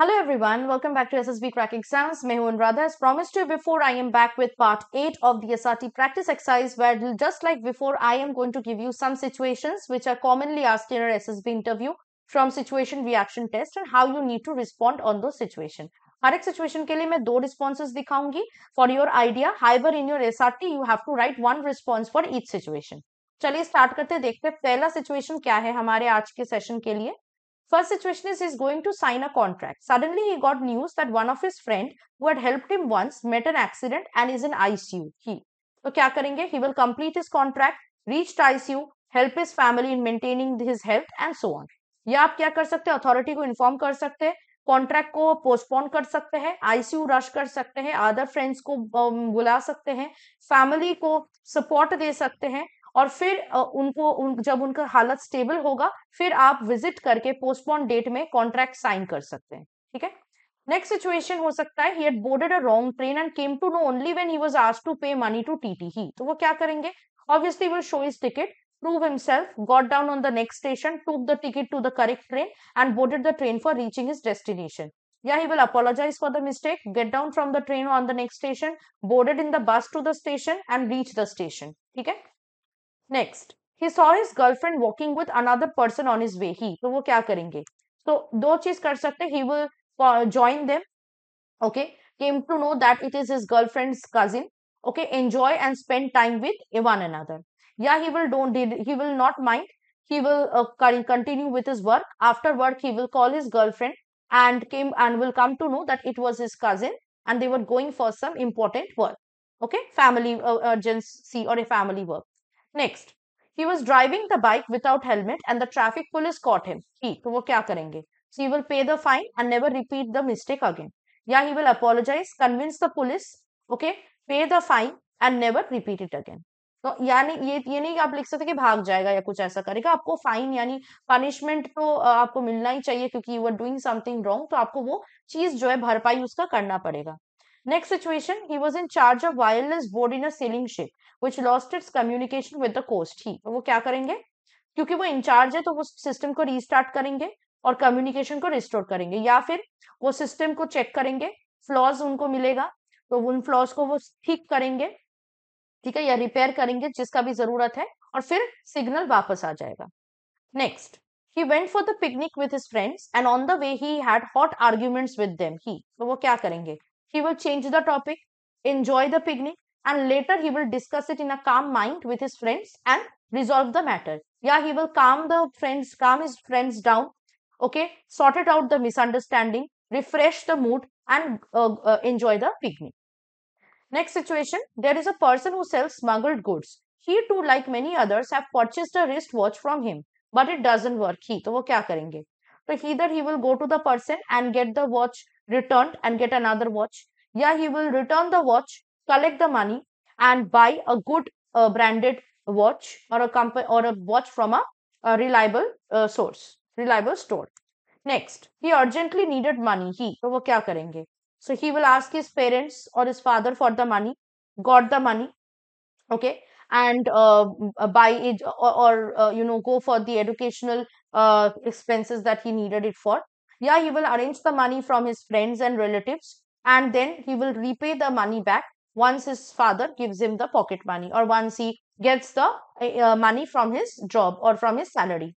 Hello everyone, welcome back to SSB Crack Exams. Mehu Anuradha has promised you before I am back with part 8 of the SRT practice exercise where just like before I am going to give you some situations which are commonly asked in an SSB interview from situation reaction test and how you need to respond on those situation. हर एक situation के लिए मैं दो responses दिखाऊंगी for your idea हाइवर in your S R T you have to write one response for each situation चलिए start करते देखते हैं पहला सिचुएशन क्या है हमारे आज के सेशन के लिए First situation is he's going to sign a contract. Suddenly he got news that one of his friend who had helped him once met an accident and is in ICU. He. So kya karenge? He will complete his contract, reach ICU help his family in maintaining his health and so on या आप क्या कर सकते हैं authority को inform कर सकते हैं कॉन्ट्रैक्ट को पोस्टपोन कर सकते हैं आईसीयू रश कर सकते हैं अदर फ्रेंड्स को बुला सकते हैं फैमिली को सपोर्ट दे सकते हैं और फिर उनको उन, जब उनका हालत स्टेबल होगा फिर आप विजिट करके पोस्टपोन डेट में कॉन्ट्रैक्ट साइन कर सकते हैं ठीक है नेक्स्ट सिचुएशन हो सकता है he boarded a wrong train and came to know only when he was asked to pay money to TTE तो वो क्या करेंगे obviously will show his ticket prove himself got down on the next station took the ticket to the correct train and boarded the train for reaching his destination या he will apologise for the mistake get down from the train on the next station boarded in the bus to the station and reach the station ठीक है next he saw his girlfriend walking with another person on his way he तो वो क्या करेंगे तो so, दो चीज कर सकते he will join them okay came to know that it is his girlfriend's cousin okay enjoy and spend time with one another या he will don't he will not mind he will continue with his work after work he will call his girlfriend and came and will come to know that it was his cousin and they were going for some important work okay family uh, urgency or a family work next he was driving the bike without helmet and the traffic police caught him ठीक तो वो क्या करेंगे so will pay the fine and never repeat the mistake again या he will apologise convince the police okay pay the fine and never repeat it again तो यानी ये ये नहीं आप लिख सकते कि भाग जाएगा या कुछ ऐसा करेगा आपको फाइन यानी पनिशमेंट तो आपको मिलना ही चाहिए क्योंकि you are doing something wrong तो आपको वो चीज जो है भरपाई उसका करना पड़ेगा Next situation, he was in charge of wireless board in a sailing ship, which lost its communication with the coast. ही तो वो क्या करेंगे क्योंकि वो इंचार्ज है तो वो सिस्टम को रीस्टार्ट करेंगे और कम्युनिकेशन को रिस्टोर करेंगे या फिर वो सिस्टम को चेक करेंगे फ्लॉज उनको मिलेगा तो उन फ्लॉज को वो ठीक करेंगे ठीक है या रिपेयर करेंगे जिसका भी जरूरत है और फिर सिग्नल वापस आ जाएगा next he went for the picnic with his friends and on the way he had hot arguments with them he तो वो क्या करेंगे He will change the topic, enjoy the picnic, and later he will discuss it in a calm mind with his friends and resolve the matter. Yeah, he will calm the friends, calm his friends down, okay, sorted out the misunderstanding, refresh the mood, and uh, uh, enjoy the picnic. Next situation, there is a person who sells smuggled goods. He too, like many others, have purchased a wristwatch from him, but it doesn't work. He, तो वो क्या करेंगे? So either he will go to the person and get the watch returned and get another watch. Yeah, he will return the watch, collect the money, and buy a good uh, branded watch or a company or a watch from a, a reliable uh, source, reliable store. Next, he urgently needed money. He, what will he do? So he will ask his parents or his father for the money. Got the money, okay, and uh, buy it or, or uh, you know go for the educational uh, expenses that he needed it for yeah he will arrange the money from his friends and relatives and then he will repay the money back once his father gives him the pocket money or once he gets the eh, uh, money from his job or from his salary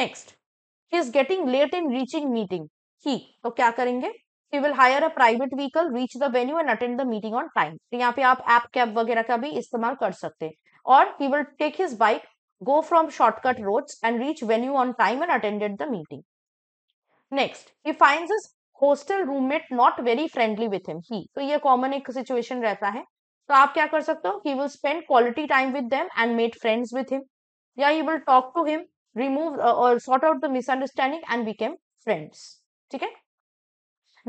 next he is getting late in reaching meeting he so क्या करेंगे he will hire a private vehicle reach the venue and attend the meeting on time तो यहाँ पे आप app cab वगैरह का भी इस्तेमाल he will take his bike go from shortcut roads and reach venue on time and attended the meeting next he find his hostel roommate not very friendly with him he तो ये common एक situation रहता है तो आप क्या कर सकते हो he will spend quality time with them and made friends with him या he will talk to him remove or sort out the misunderstanding and became friends ठीक है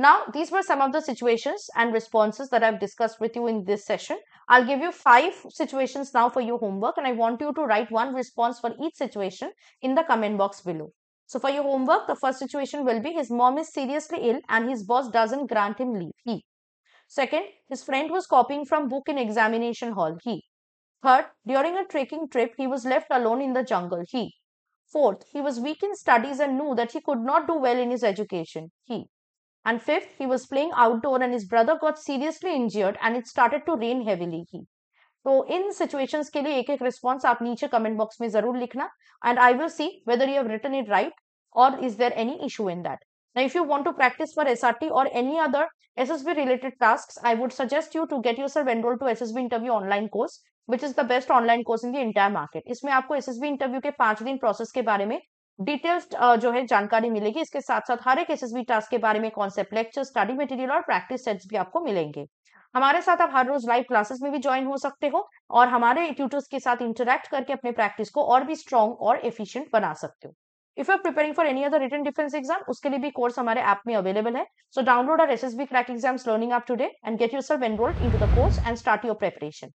Now, these were some of the situations and responses that I've discussed with you in this session. I'll give you five situations now for your homework and I want you to write one response for each situation in the comment box below. So for your homework, the first situation will be his mom is seriously ill and his boss doesn't grant him leave. He. Second, his friend was copying from book in examination hall. He. Third, during a trekking trip, he was left alone in the jungle. He. Fourth, he was weak in studies and knew that he could not do well in his education. He. And fifth, he was playing outdoor and his brother got seriously injured and it started to rain heavily. He. तो इन situations के लिए एक एक response आप नीचे comment box में जरूर लिखना and I will see whether you have written it right or is there any issue in that now if you want to practise for SRT or any other SSB related task I would suggest you to get yourself enrol to S interview online course which is the best online course in the entire market इसमें आपको S interview के पांच दिन process के बारे में details जो है जानकारी मिलेगी इसके साथ साथ हर एक एसएसबी टास्क के बारे में कॉन्सेप्ट लेक्चर स्टडी मटेरियल और प्रैक्टिस सेट्स भी आपको मिलेंगे हमारे साथ आप हर रोज लाइव क्लासेस में भी ज्वाइन हो सकते हो और हमारे ट्यूटर्स के साथ इंटरेक्ट करके अपने प्रैक्टिस को और भी स्ट्रॉन्ग और एफिशियंट बना सकते हो if you are preparing for any other written defence exam उसके लिए भी कोर्स हमारे ऐप में अवेलेबल है so download R S S B crack exams learning app today and get yourself enrolled into the course and start your preparation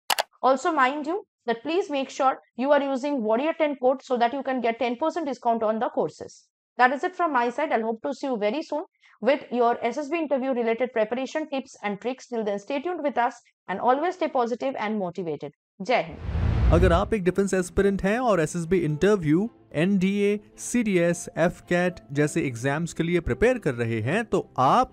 also mind you that please make sure you are using Warrior 10 code so that you can get 10% discount on the courses. That is it from my side. I'll hope to see you very soon with your SSB interview related preparation tips and tricks. Till then, stay tuned with us and always stay positive and motivated. Jai Hind. अगर आप एक defence aspirant हैं और S S B interview N D A C D S AFCAT जैसे exams के लिए prepare कर रहे हैं तो आप